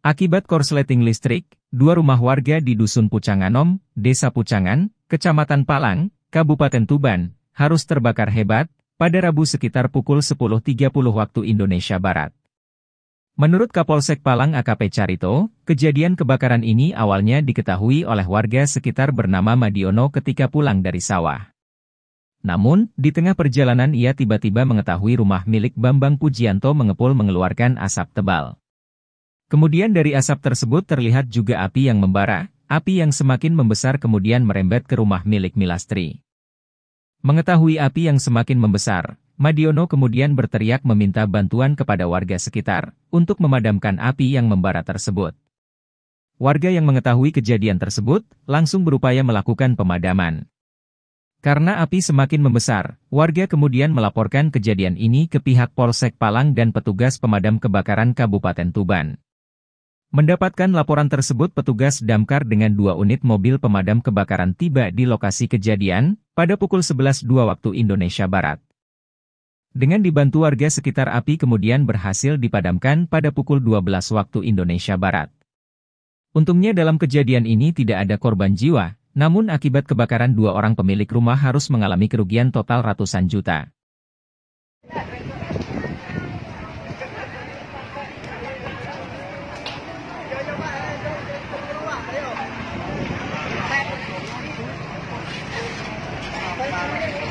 Akibat korsleting listrik, dua rumah warga di Dusun Pucanganom, Desa Pucangan, Kecamatan Palang, Kabupaten Tuban, harus terbakar hebat, pada Rabu sekitar pukul 10.30 waktu Indonesia Barat. Menurut Kapolsek Palang AKP Carito, kejadian kebakaran ini awalnya diketahui oleh warga sekitar bernama Madiono ketika pulang dari sawah. Namun, di tengah perjalanan ia tiba-tiba mengetahui rumah milik Bambang Pujianto mengepul mengeluarkan asap tebal. Kemudian dari asap tersebut terlihat juga api yang membara, api yang semakin membesar kemudian merembet ke rumah milik Milastri. Mengetahui api yang semakin membesar, Madiono kemudian berteriak meminta bantuan kepada warga sekitar untuk memadamkan api yang membara tersebut. Warga yang mengetahui kejadian tersebut langsung berupaya melakukan pemadaman. Karena api semakin membesar, warga kemudian melaporkan kejadian ini ke pihak Polsek Palang dan petugas pemadam kebakaran Kabupaten Tuban. Mendapatkan laporan tersebut petugas damkar dengan dua unit mobil pemadam kebakaran tiba di lokasi kejadian pada pukul 11.02 waktu Indonesia Barat. Dengan dibantu warga sekitar api kemudian berhasil dipadamkan pada pukul 12 waktu Indonesia Barat. Untungnya dalam kejadian ini tidak ada korban jiwa, namun akibat kebakaran dua orang pemilik rumah harus mengalami kerugian total ratusan juta. Thank you.